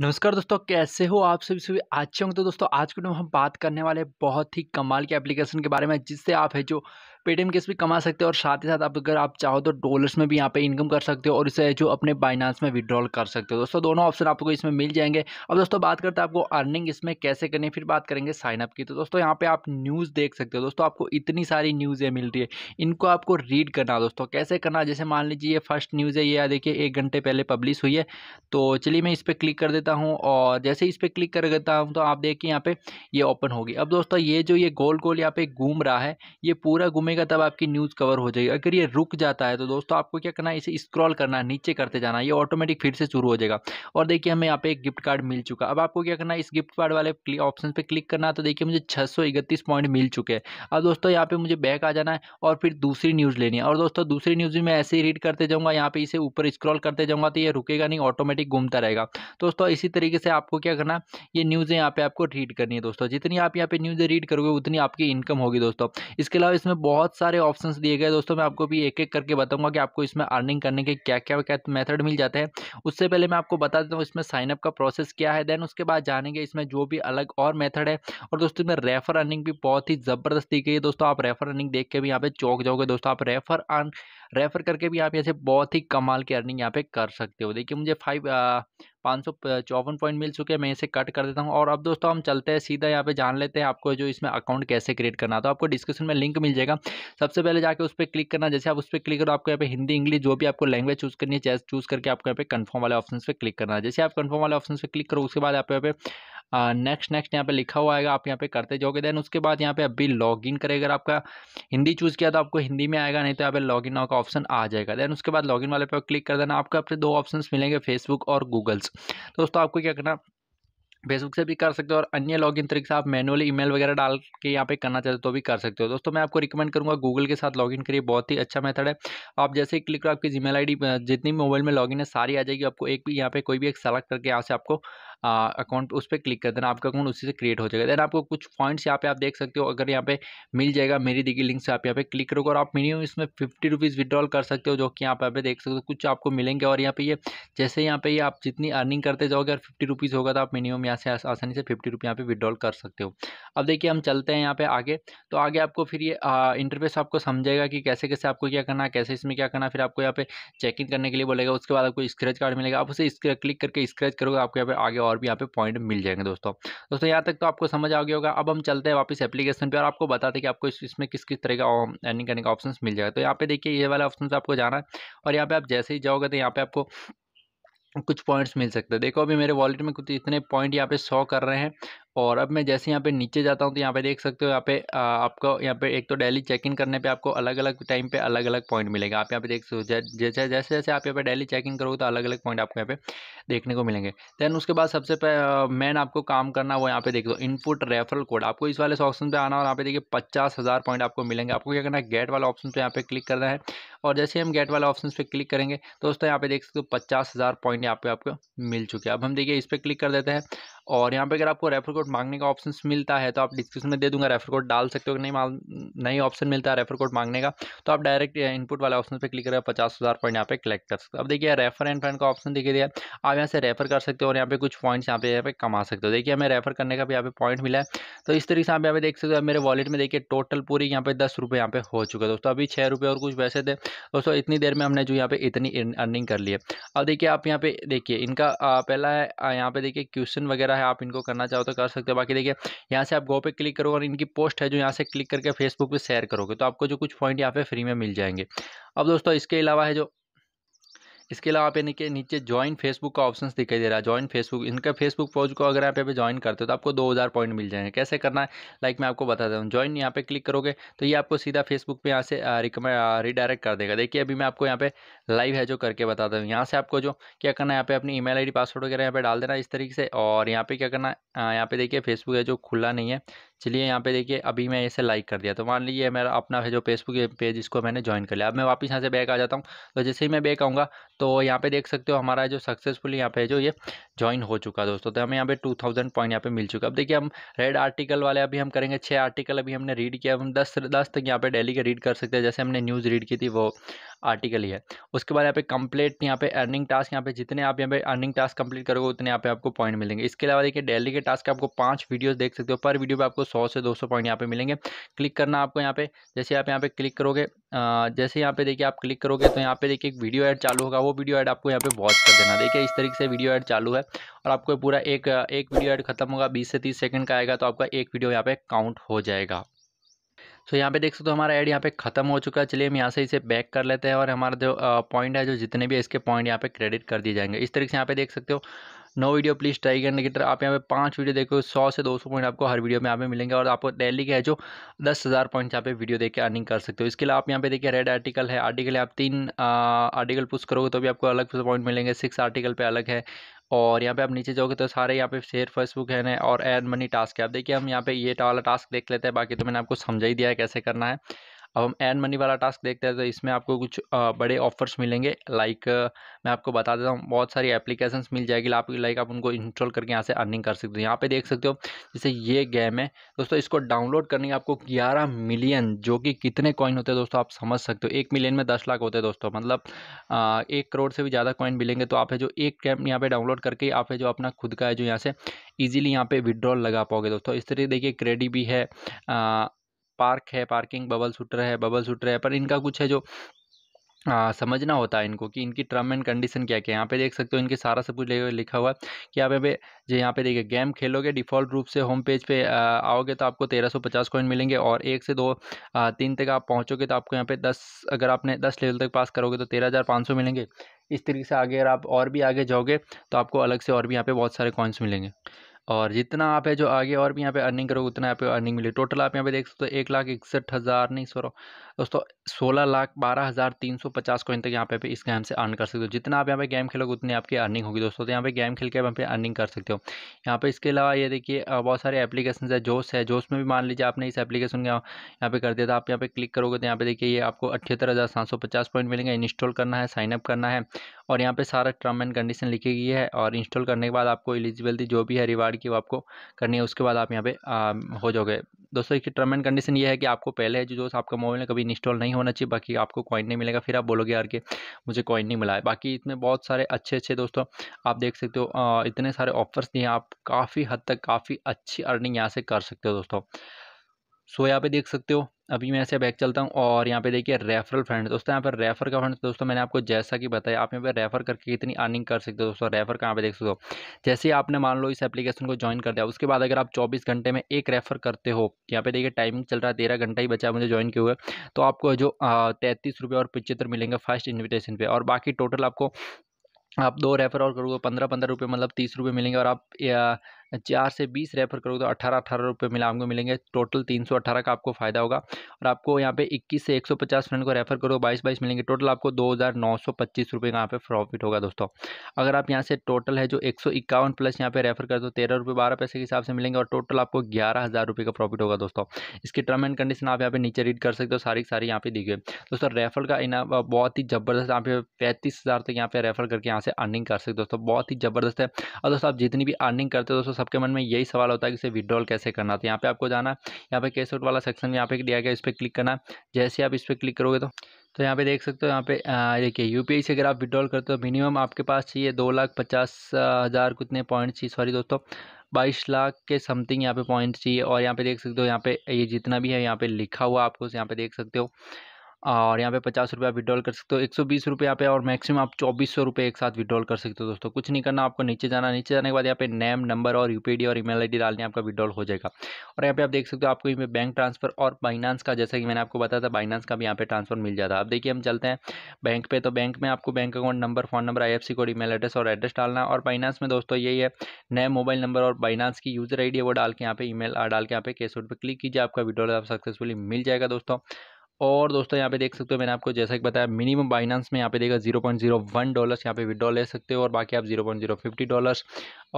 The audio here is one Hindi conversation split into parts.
नमस्कार दोस्तों कैसे हो आप सभी सभी अच्छे होंगे तो दोस्तों आज के वीडियो में हम बात करने वाले बहुत ही कमाल के एप्लीकेशन के बारे में जिससे आप है जो पेटीएम केस भी कमा सकते हो और साथ ही साथ आप अगर आप चाहो तो डॉलर्स में भी यहाँ पे इनकम कर सकते हो और इसे जो अपने बाइनांस में विड्रॉल कर सकते हो दोस्तों दोनों ऑप्शन आपको इसमें मिल जाएंगे अब दोस्तों बात करते हैं आपको अर्निंग इसमें कैसे करनी फिर बात करेंगे साइनअप की तो दोस्तों यहाँ पर आप न्यूज़ देख सकते हो दोस्तों आपको इतनी सारी न्यूज़ें मिल रही है इनको आपको रीड करना दोस्तों कैसे करना जैसे मान लीजिए ये फर्स्ट न्यूज़ है ये देखिए एक घंटे पहले पब्लिश हुई है तो चलिए मैं इस पर क्लिक कर देता हूँ और जैसे इस पर क्लिक कर देता हूँ तो आप देखिए यहाँ पे ये ओपन होगी अब दोस्तों ये जो ये गोल गोल यहाँ पे घूम रहा है ये पूरा घूमे घूमेगा तब आपकी न्यूज़ कवर हो जाएगी अगर ये रुक जाता है तो दोस्तों आपको क्या करना है इसे स्क्रॉल करना है नीचे करते जाना ये ऑटोमेटिक फिर से शुरू हो जाएगा और देखिए हमें यहाँ पे एक गिफ्ट कार्ड मिल चुका अब आपको क्या करना है इस गिफ्ट कार्ड वाले ऑप्शन पर क्लिक करना है तो देखिए मुझे छः पॉइंट मिल चुके हैं अब दोस्तों यहाँ पर मुझे बैक आ जाना है और फिर दूसरी न्यूज़ लेनी है और दोस्तों दूसरी न्यूज़ भी मैं ऐसे ही रीड करते जाऊँगा यहाँ पर इसे ऊपर स्क्रॉल करते जाऊँगा तो ये रुकेगा नहीं ऑटोमेटिक घूमता रहेगा दोस्तों इसी तरीके से आपको क्या करना ये न्यूज़ें यहाँ पर आपको रीड करनी है दोस्तों जितनी आप यहाँ पे न्यूज़ें रीड करोगे उतनी आपकी इनकम होगी दोस्तों इसके अलावा इसमें बहुत बहुत सारे ऑप्शंस दिए गए दोस्तों मैं आपको भी एक एक करके बताऊंगा कि आपको इसमें अर्निंग करने के क्या क्या क्या मेथड मिल जाते हैं उससे पहले मैं आपको बता देता हूँ इसमें साइनअप का प्रोसेस क्या है देन उसके बाद जानेंगे इसमें जो भी अलग और मेथड है और दोस्तों इसमें रेफर अर्निंग भी बहुत ही ज़बरदस्त दी गई है दोस्तों आप रेफर अर्निंग देख के भी यहाँ पे चौक जाओगे दोस्तों आप रेफर अर्न रेफर करके भी आप यहाँ से बहुत ही कमाल की अर्निंग यहाँ पे कर सकते हो देखिए मुझे फाइव पाँच सौ चौवन पॉइंट मिल चुके हैं मैं इसे कट कर देता हूँ और अब दोस्तों हम चलते हैं सीधा यहाँ पे जान लेते हैं आपको जो इसमें अकाउंट कैसे क्रिएट करना तो आपको डिस्क्रिप्शन में लिंक मिल जाएगा सबसे पहले जाकर उस पर क्लिक करना जैसे आप उस पर क्लिक करो आपको यहाँ पे हिंदी इंग्लिश जो भी आपको लैंग्वेज चूज करनी है चूज करके आपको यहाँ पे कन्फर्म वाले ऑप्शन पर क्लिक करना है जैसे आप कन्फर्म वाले ऑप्शन पर क्लिक करो उसके बाद आप यहाँ पे नेक्स्ट नेक्स्ट यहाँ पे लिखा हुआ आएगा आप यहाँ पे करते जाओगे देन उसके बाद यहाँ पे अभी लॉग इन अगर आपका हिंदी चूज़ किया तो आपको हिंदी में आएगा नहीं तो यहाँ पे लॉग इन का ऑप्शन आ जाएगा देन उसके बाद लॉगिन वाले पे क्लिक कर देना आपको अपने दो ऑप्शन मिलेंगे फेसबुक और गूगल्स दोस्तों आपको क्या करना फेसबुक से भी कर सकते हो और अन्य लॉगिन तरीके से आप मैनुअली ईमेल वगैरह डाल के यहाँ पे करना चाहते हो तो भी कर सकते हो दोस्तों मैं आपको रिकमेंड करूँगा गूगल के साथ लॉगिन करिए बहुत ही अच्छा मेथड है आप जैसे ही क्लिक करो आपकी जीमेल आईडी जितनी मोबाइल में लॉगिन है सारी आ जाएगी आपको एक भी यहाँ पे कोई भी एक सेलेक्ट करके यहाँ से आपको अकाउंट उस पर क्लिक कर देना आपका अकाउंट उसी से क्रिएट हो जाएगा देन आपको कुछ पॉइंट्स यहाँ पे आप देख सकते हो अगर यहाँ पे मिल जाएगा मेरी दी गई लिंक से आप यहाँ पे क्लिक करोगे और आप मिनिमम इसमें फिफ्टी रुपीज़ विड्रॉल कर सकते हो जो कि यहाँ पे देख सकते हो कुछ आपको मिलेंगे और यहाँ पे ये जैसे यहाँ पे ये आप जितनी अर्निंग करते जाओगे और फिफ्टी रुपीज़ होगा तो आप मिनिमम यहाँ से आसानी से फिफ्टी रुपी यहाँ पे विड्रॉल कर सकते हो अब देखिए हम चलते हैं यहाँ पे आगे तो आगे आपको फिर ये इंटरफेस आपको समझेगा कि कैसे कैसे आपको क्या करना है कैसे इसमें क्या करना फिर आपको यहाँ पे चेक इन करने के लिए बोलेगा उसके बाद आपको स्क्रैच कार्ड मिलेगा आप उसे क्लिक करके स्क्रैच करोगे आपको यहाँ पे आगे और और भी यहाँ पे पॉइंट मिल जाएंगे दोस्तों दोस्तों यहाँ तक तो आपको समझ आ गया होगा अब हम चलते हैं वापस एप्लीकेशन पे और आपको बताते हैं कि आपको इसमें किस किस तरह का अर्निंग करने का ऑप्शन मिल जाएगा तो यहाँ पे देखिए ये वाला ऑप्शन आपको जाना है और यहाँ पे आप जैसे ही जाओगे तो यहाँ पे आपको कुछ पॉइंट्स मिल सकते हैं देखो अभी मेरे वॉलेट में कुछ इतने पॉइंट यहाँ पे शो कर रहे हैं और अब मैं जैसे यहाँ पे नीचे जाता हूँ तो यहाँ पे देख सकते हो यहाँ पे आपको यहाँ पे एक तो डेली चेक इन करने पे आपको अलग अलग टाइम पे अलग अलग पॉइंट मिलेगा आप यहाँ पे देख सकते हो जैसे जैसे आप यहाँ पे डेली चेक इन करोगे तो अलग अलग पॉइंट आपको यहाँ पे देखने को मिलेंगे देन उसके बाद सबसे मेन आपको काम करना वो यहाँ पे देख दो इनपुट रेफरल कोड आपको इस वाले ऑप्शन पे आना और यहाँ पे देखिए पचास हज़ार पॉइंट आपको मिलेंगे आपको क्या करना है गेट वाला ऑप्शन पे यहाँ पे क्लिक करना है और जैसे हम गेट वाले ऑप्शन पे क्लिक करेंगे दोस्तों यहाँ पे देख सकते हो पचास हज़ार पॉइंट यहाँ पे आपको मिल चुके हैं अब हम देखिए इस पर क्लिक कर देते हैं और यहाँ पे अगर आपको रेफर कोड मांगने का ऑप्शन मिलता है तो आप डिस्क्रिप्शन में दे दूंगा रेफर कोड डाल सकते हो कि नहीं माल ऑप्शन मिलता है रेफर कोड मांगने का तो आप डायरेक्ट इनपुट वाले ऑप्शन पे क्लिक करें पचास हज़ार पॉइंट यहाँ पे कलेक्ट कर सकते हो अब देखिए रेफर एंड फ्रेंड का ऑप्शन देखिए दिया आप यहाँ से रेफर कर सकते हो और यहाँ पे कुछ पॉइंट्स यहाँ पे यहाँ पे कमा सकते हो देखिए हमें रेफर करने का भी यहाँ पे पॉइंट मिला है तो इस तरीके से आप यहाँ पे देख सकते हो मेरे वॉलेट में देखिए टोटल पूरी यहाँ पे दस रुपये यहाँ पे हो चुका है दोस्तों अभी छः रुपये और कुछ पैसे थे दोस्तों इतनी देर में हमने जो यहाँ पे इतनी अर्निंग कर ली है अब देखिए आप यहाँ पे देखिए इनका पहला है यहाँ पे देखिए क्वेश्चन वगैरह है आप इनको करना चाहो तो कर सकते हो बाकी देखिए यहाँ से आप गो पे क्लिक करो और इनकी पोस्ट है जो यहाँ से क्लिक करके फेसबुक पर शेयर करोगे तो आपको जो कुछ पॉइंट यहाँ पे फ्री में मिल जाएंगे अब दोस्तों इसके अलावा है जो इसके अलावा आप यानी कि नीचे ज्वाइन फेसबुक का ऑप्शन दिखाई दे रहा है ज्वाइन फेसबुक इनका फेसबुक पोज को अगर आप यहाँ पे ज्वाइन करते हो तो आपको 2000 पॉइंट मिल जाएंगे कैसे करना है लाइक मैं आपको बता दूँ ज्वाइन यहाँ पे क्लिक करोगे तो ये आपको सीधा फेसबुक पे यहाँ से रिकमेंड रिडायरेक्ट कर देगा देखिए अभी मैं आपको यहाँ पे लाइव है जो करके बताता हूँ यहाँ से आपको जो क्या करना है यहाँ पे अपनी ईमेल डी पासवर्ड वगैरह यहाँ पे डाल देना इस तरीके से और यहाँ पे क्या करना है यहाँ पे देखिए फेसबुक है जो खुला नहीं है चलिए यहाँ पे देखिए अभी मैं इसे लाइक कर दिया तो मान लीजिए मेरा अपना है जो फेसबुक पेज इसको मैंने ज्वाइन कर लिया अब मैं वापस यहाँ से बैक आ जाता हूँ तो जैसे ही मैं बैक आऊँगा तो यहाँ पे देख सकते हो हमारा जो सक्सेसफुली यहाँ पे जो ये ज्वाइन हो चुका दोस्तों तो हमें यहाँ पे टू थाउजेंड पॉइंट यहाँ पे मिल चुका अब देखिए हम रेड आर्टिकल वाले अभी हम करेंगे छः आर्टिकल अभी हमने रीड किया हम दस दस तक यहाँ पे डेली के रीड कर सकते हैं जैसे हमने न्यूज़ रीड की थी वो आर्टिकल ही है उसके बाद यहाँ पे कंप्लीट यहाँ पे अर्निंग टास्क यहाँ पे जितने आप यहाँ पे अर्निंग टास्क कंप्लीट करोगे उतने यहाँ पे आपको पॉइंट मिलेंगे इसके अलावा देखिए डेली के टास्क आपको पाँच वीडियोज़ देख सकते हो पर वीडियो पर आपको सौ से दो सौ पॉइंट यहाँ पे मिलेंगे क्लिक करना आपको यहाँ पे जैसे आप यहाँ पे क्लिक करोगे जैसे यहाँ पे देखिए आप क्लिक करोगे तो यहाँ पे देखिए एक वीडियो ऐड चालू होगा वो वीडियो ऐड आपको यहाँ पे वॉच कर देना देखिए इस तरीके से वीडियो ऐड चालू है और आपको पूरा एक एक वीडियो ऐड खत्म होगा बीस से तीस सेकेंड का आएगा तो आपका एक वीडियो यहाँ पे काउंट हो जाएगा सो so, यहाँ पे देख सकते हो हमारा ऐड यहाँ पे खत्म हो चुका है चलिए हम यहाँ से इसे बैक कर लेते हैं और हमारा जो पॉइंट है जो जितने भी है इसके पॉइंट यहाँ पे क्रेडिट कर दिए जाएंगे इस तरीके से यहाँ पे देख सकते हो नो वीडियो प्लीज़ ट्राई करने की तरह आप यहाँ पे पाँच वीडियो देखो सौ से दो सौ पॉइंट आपको हर वीडियो में यहाँ पे मिलेंगे और आपको डेली के है जो दस हज़ार पॉइंट यहाँ पे वीडियो देख के अर्निंग कर सकते हो इसके लिए आप यहाँ पे देखिए रेड आर्टिकल है आर्टिकल आप तीन आर्टिकल पुस्ट करोगे तो भी आपको अलग पॉइंट मिलेंगे सिक्स आर्टिकल पर अलग है और यहाँ पे आप नीचे जाओगे तो सारे यहाँ पे शेयर फेसबुक है ना और एड मनी टास्क है आप देखिए हम यहाँ पे ये वाला टास्क देख लेते हैं बाकी तो मैंने आपको समझा ही दिया है कैसे करना है अब हम एन मनी वाला टास्क देखते हैं तो इसमें आपको कुछ बड़े ऑफर्स मिलेंगे लाइक मैं आपको बता देता हूँ बहुत सारी एप्लीकेशंस मिल जाएगी आप लाइक आप उनको इंस्टॉल करके यहाँ से अर्निंग कर सकते हो यहाँ पे देख सकते हो जैसे ये गेम है दोस्तों इसको डाउनलोड करने आपको ग्यारह मिलियन जो कि कितने कॉइन होते हैं दोस्तों आप समझ सकते हो एक मिलियन में दस लाख होते हैं दोस्तों मतलब एक करोड़ से भी ज़्यादा कॉइन मिलेंगे तो आप है जो एक गेम यहाँ पर डाउनलोड करके आप है जो अपना खुद का है जो यहाँ से ईजिली यहाँ पे विड्रॉल लगा पाओगे दोस्तों इस तरीके देखिए क्रेडिट भी है पार्क है पार्किंग बबल शूटर है बबल शूटर है पर इनका कुछ है जो आ, समझना होता है इनको कि इनकी टर्म एंड कंडीशन क्या क्या यहाँ पे देख सकते हो इनके सारा सब कुछ लिखा हुआ है कि आप यहाँ जो यहाँ पे देखिए गेम खेलोगे डिफ़ॉल्ट रूप से होम पेज पे आओगे तो आपको तेरह सौ पचास कॉइन मिलेंगे और एक से दो आ, तीन तक आप पहुँचोगे तो आपको यहाँ पे दस अगर आपने दस लेवल तक पास करोगे तो तेरह हज़ार पाँच सौ मिलेंगे इस तरीके से आगे अगर आप और भी आगे जाओगे तो आपको अलग से और भी यहाँ पर बहुत सारे कॉइन्स मिलेंगे और जितना आप है जो आगे और भी यहाँ पे अर्निंग करोगे उतना यहाँ पे अर्निंग मिलेगी टोटल आप यहाँ पे देख सकते हो एक लाख इकसठ हज़ार नहीं सो दोस्तों सोलह लाख बारह हज़ार तीन सौ पचास कोइन तक यहाँ पे इस गेम से अर्न कर सकते हो जितना आप यहाँ पे गेम खेलोगे उतनी आपकी अर्निंग होगी दोस्तों तो यहाँ पे गेम खेल के आप अर्निंग कर सकते हो यहाँ पे इसके अलावा ये देखिए बहुत सारे एप्लीकेशन है जोश है जोश में भी मान लीजिए आपने इस एप्लीकेशन का यहाँ पे कर दिया था आप यहाँ पे क्लिक करोगे तो यहाँ पे देखिए ये आपको अठहत्तर हज़ार सात सौ पचास पॉइंट मिलेंगे इंस्टॉल करना है साइनअप करना है और यहाँ पे सारा टर्म एंड कंडीशन लिखी गई है और इंस्टॉल करने के बाद आपको एलिजिबिलिटी जो भी है रिवार्ड रिकॉर्ड की वो आपको करनी है उसके बाद आप यहाँ पे आ, हो जाओगे दोस्तों इसकी टर्म एंड कंडीशन ये है कि आपको पहले जो जो आपका मोबाइल में कभी इंस्टॉल नहीं होना चाहिए बाकी आपको कॉइन नहीं मिलेगा फिर आप बोलोगे यार के मुझे कॉइन नहीं मिला है बाकी इसमें बहुत सारे अच्छे अच्छे दोस्तों आप देख सकते हो इतने सारे ऑफर्स दिए आप काफ़ी हद तक काफ़ी अच्छी अर्निंग यहाँ से कर सकते हो दोस्तों सो यहाँ पे देख सकते हो अभी मैं ऐसे बैक चलता हूँ और यहाँ पे देखिए रेफरल फंड दोस्तों यहाँ पर रेफर का फंड दोस्तों मैंने आपको जैसा कि बताया आप यहाँ पे रेफर करके कितनी अर्निंग कर सकते हो दोस्तों रेफर कहाँ पे देख सकते हो जैसे आपने मान लो इस एप्लीकेशन को ज्वाइन कर दिया उसके बाद अगर आप चौबीस घंटे में एक रेफर करते हो यहाँ पे देखिए टाइमिंग चल रहा है तेरह घंटा ही बचा मुझे ज्वाइन किया हुए तो आपको जो तैंतीस और पचहत्तर मिलेंगे फर्स्ट इन्विटेशन पर और बाकी टोटल आपको आप दो रेफर और करोगे पंद्रह पंद्रह रुपये मतलब तीस रुपये मिलेंगे और आप चार से बीस रेफर करोगे तो अठारह अठारह रुपये मिला आपको मिलेंगे टोटल तीन सौ अट्ठारह का आपको फ़ायदा होगा और आपको यहाँ पे इक्कीस से एक सौ पचास फ्रेंड को रेफर करो बाईस बाईस मिलेंगे टोटल आपको दो हज़ार नौ सौ पच्चीस रुपये का यहाँ पे प्रॉफिट होगा दोस्तों अगर आप यहाँ से टोटल है जो एक सौ इक्यावन प्लस यहाँ पे रेफर कर दो तेरह रुपये बारह पैसे के हिसाब से मिलेंगे और टोटल आपको ग्यारह हज़ार रुपये का प्रॉफिट होगा दोस्तों इसकी टर्म एंड कंडीशन आप यहाँ पे नीचे रीड कर सकते हो सारी सारी यहाँ पे दी गई दोस्तों रेफर का इना बहुत ही ज़बरदस्त यहाँ पे पैंतीस हज़ार तक यहाँ पे रेफर करके यहाँ से अर्निंग कर सकते दोस्तों बहुत ही ज़बरदस्त है और दोस्तों आप जितनी भी अर्निंग करते हो दोस्तों सबके मन में यही सवाल होता है कि इसे विड्रॉल कैसे करना तो यहाँ पे आपको जाना है यहाँ पे कैश आउट वाला सेक्शन यहाँ पे दिया गया इस पर क्लिक करना जैसे आप इस पर क्लिक करोगे तो तो यहाँ पे देख सकते हो यहाँ पे देखिए यूपीआई से अगर आप विड्रॉल करते हो मिनिमम आपके पास चाहिए दो लाख पचास हज़ार कितने पॉइंट चाहिए सॉरी दोस्तों बाईस लाख के समथिंग यहाँ पे पॉइंट चाहिए और यहाँ पे देख सकते हो यहाँ पे ये जितना भी है यहाँ पे लिखा हुआ आपको यहाँ पे देख सकते हो और यहाँ पे पचास रुपये आप विड्रॉल कर सकते हो एक सौ बीस रुपये यहाँ पे और मैक्सिमम आप चौबीस सौ रुपये एक साथ विड्रॉल कर सकते हो दोस्तों कुछ नहीं करना आपको नीचे जाना नीचे जाने के बाद यहाँ पे नेम नंबर और यूपीडी और ईमेल आईडी डालने आपका विड्रॉल हो जाएगा और यहाँ पे आप देख सकते हो आपको पे बैंक ट्रांसफर और बाइनांस का जैसा कि मैंने आपको बताया था बाइनांस का भी यहाँ पे ट्रांसफर मिल जाता है अब देखिए हम चलते हैं बैंक पे तो बैंक में आपको bank account number phone number I code email address और एड्रेस डालना और बाइनांस में दोस्तों यही है नए मोबाइल नंबर और बाइनांस की यूजर आई वो डाल के यहाँ पे ई मेल डाल के यहाँ पे कैश पर क्लिक कीजिए आपका विड्रॉल आप सक्सेसफुली मिल जाएगा दोस्तों और दोस्तों यहाँ पे देख सकते हो मैंने आपको जैसा कि बताया मिनिमम बाइनांस में यहाँ पे देगा zero point zero one dollars यहाँ पे विड्रॉ ले सकते हो और बाकी आप zero point zero fifty dollars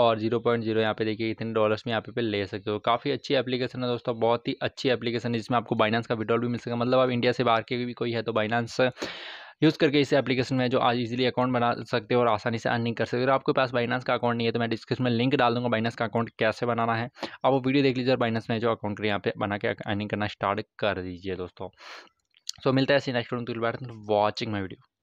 और जीरो पॉइंट जीरो यहाँ पे देखिए इतने डॉलर्स में यहाँ पे पे ले सकते हो काफ़ी अच्छी एप्लीकेशन है दोस्तों बहुत ही अच्छी एप्लीकेशन है जिसमें आपको बाइनांस का विड्रॉल भी मिल सकेगा मतलब आप इंडिया से बाहर के भी कोई है तो बाइनांस यूज़ करके इस एप्लीकेशन में जो आज इजीली अकाउंट बना सकते हो और आसानी से अर्निंग कर सकते हो अगर आपके पास बाइनास का अकाउंट नहीं है तो मैं डिस्क्रिप्शन में लिंक डाल दूँगा बाइनास का अकाउंट कैसे बनाना है आप वो वीडियो देख लीजिए और बाइनास में जो अकाउंट यहाँ पे बना के अर्निंग करना स्टार्ट कर दीजिए दोस्तों सो मिलता है ऐसी next video watching my video